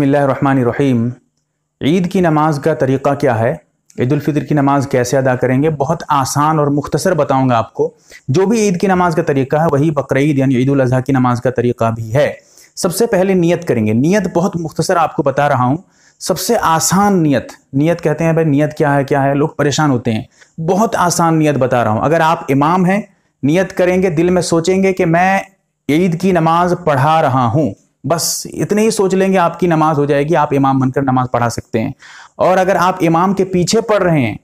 बसमीम ईद की नमाज का तरीक़ा क्या है ईदालफ़ितर की नमाज कैसे अदा करेंगे बहुत आसान और मुख्तसर बताऊंगा आपको जो भी ईद की नमाज का तरीक़ा है वही बकरीद यानी ईद अजी की नमाज का तरीक़ा भी है सबसे पहले नियत करेंगे नियत बहुत मुख्तसर आपको बता रहा हूँ सबसे आसान नियत नियत कहते हैं भाई नियत क्या है क्या है लोग परेशान होते हैं बहुत आसान नियत बता रहा हूँ अगर आप इमाम हैं नियत करेंगे दिल में सोचेंगे कि मैं ईद की नमाज पढ़ा रहा हूँ बस इतने ही सोच लेंगे आपकी नमाज हो जाएगी आप इमाम बनकर नमाज पढ़ा सकते हैं और अगर आप इमाम के पीछे पढ़ रहे हैं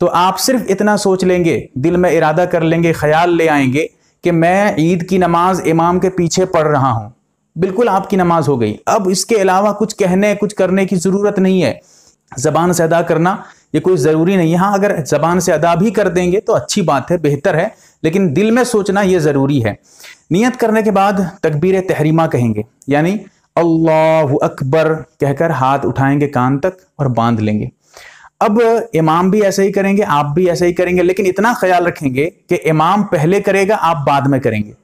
तो आप सिर्फ इतना सोच लेंगे दिल में इरादा कर लेंगे ख्याल ले आएंगे कि मैं ईद की नमाज इमाम के पीछे पढ़ रहा हूँ बिल्कुल आपकी नमाज हो गई अब इसके अलावा कुछ कहने कुछ करने की ज़रूरत नहीं है ज़बान से अदा करना ये कोई ज़रूरी नहीं है हाँ अगर ज़बान से अदा भी कर देंगे तो अच्छी बात है बेहतर है लेकिन दिल में सोचना ये ज़रूरी है नियत करने के बाद तकबीर तहरीमा कहेंगे यानी अल्लाह अकबर कहकर हाथ उठाएंगे कान तक और बांध लेंगे अब इमाम भी ऐसे ही करेंगे आप भी ऐसे ही करेंगे लेकिन इतना ख्याल रखेंगे कि इमाम पहले करेगा आप बाद में करेंगे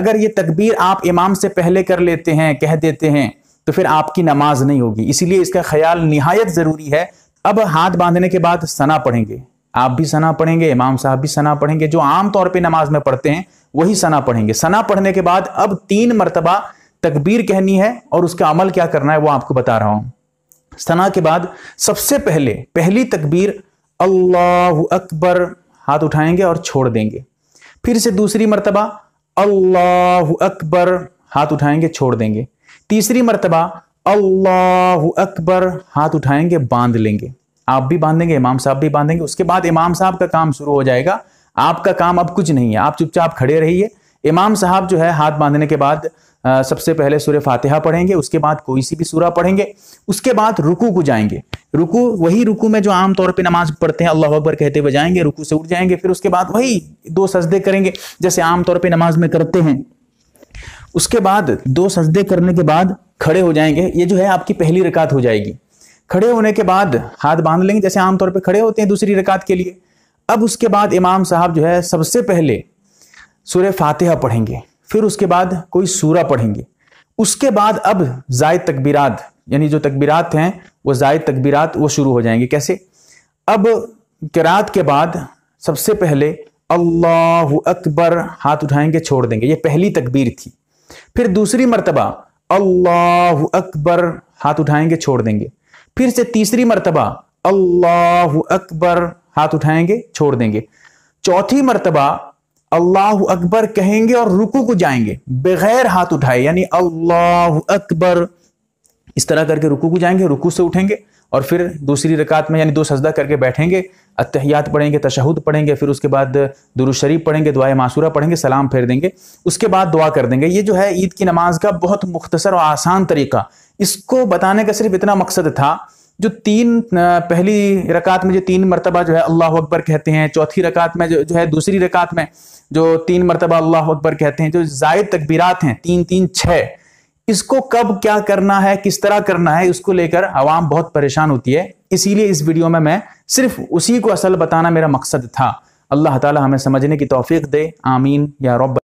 अगर ये तकबीर आप इमाम से पहले कर लेते हैं कह देते हैं तो फिर आपकी नमाज नहीं होगी इसीलिए इसका ख्याल निहायत ज़रूरी है अब हाथ बांधने के बाद सना पढ़ेंगे आप भी सना पढ़ेंगे इमाम साहब भी सना पढ़ेंगे जो आमतौर पर नमाज में पढ़ते हैं वही सना पढ़ेंगे सना पढ़ने के बाद अब तीन मरतबा तकबीर कहनी है और उसका अमल क्या करना है वो आपको बता रहा हूं सना के बाद सबसे पहले पहली तकबीर अल्लाह अकबर हाथ उठाएंगे और छोड़ देंगे फिर से दूसरी मरतबा अल्लाह अकबर हाथ उठाएंगे छोड़ देंगे तीसरी मरतबा अल्लाह अकबर हाथ उठाएंगे बांध लेंगे आप भी बांधेंगे इमाम साहब भी बांधेंगे उसके बाद इमाम साहब का काम शुरू हो जाएगा आपका काम अब कुछ नहीं है आप चुपचाप खड़े रहिए इमाम साहब जो है हाथ बांधने के बाद सबसे पहले सूर्य फातिहा पढ़ेंगे उसके बाद कोई सी भी सूरा पढ़ेंगे उसके बाद रुकू को जाएंगे रुकू वही रुकू में जो आमतौर पे नमाज पढ़ते हैं अल्लाह अकबर कहते हुए जाएंगे रुकू से उठ जाएंगे फिर उसके बाद वही दो सजदे करेंगे जैसे आमतौर पर नमाज में करते हैं उसके बाद दो सजदे करने के बाद खड़े हो जाएंगे ये जो है आपकी पहली रकात हो जाएगी खड़े होने के बाद हाथ बांध लेंगे जैसे आमतौर पर खड़े होते हैं दूसरी रकात के लिए अब उसके बाद इमाम साहब जो है सबसे पहले सूर्य फातिहा पढ़ेंगे फिर उसके बाद कोई सूरा पढ़ेंगे उसके बाद अब जायद तकबीरात यानी जो तकबीरात हैं वो जायद तकबीरात वो शुरू हो जाएंगे कैसे अब किरात के बाद सबसे पहले अल्लाह अकबर हाथ उठाएंगे छोड़ देंगे ये पहली तकबीर थी फिर दूसरी मरतबा अल्लाह अकबर हाथ उठाएंगे छोड़ देंगे फिर से तीसरी मरतबा अल्लाह अकबर हाथ उठाएंगे छोड़ देंगे चौथी मरतबा अल्लाह अकबर कहेंगे और रुकू को जाएंगे बगैर हाथ उठाए यानी अल्लाह अकबर इस तरह करके रुकू को जाएंगे रुकू से उठेंगे और फिर दूसरी रकात में यानी दो सजदा करके बैठेंगे अतहियात पढ़ेंगे तशहद पढ़ेंगे फिर उसके बाद दुरुशरीफ पढ़ेंगे दुआ मासूरा पढ़ेंगे सलाम फेर देंगे उसके बाद दुआ कर देंगे ये जो है ईद की नमाज का बहुत मुख्तसर और आसान तरीका इसको बताने का सिर्फ इतना मकसद था जो तीन पहली रकात में जो तीन मरतबा जो है अल्लाह अकबर कहते हैं चौथी रकात में जो जो है दूसरी रकात में जो तीन मरतबा अल्लाह अकबर कहते हैं जो जायद तकबीरात हैं तीन तीन छः इसको कब क्या करना है किस तरह करना है इसको लेकर आवाम बहुत परेशान होती है इसीलिए इस वीडियो में मैं सिर्फ उसी को असल बताना मेरा मकसद था अल्लाह ताला हमें समझने की तौफीक दे आमीन या रब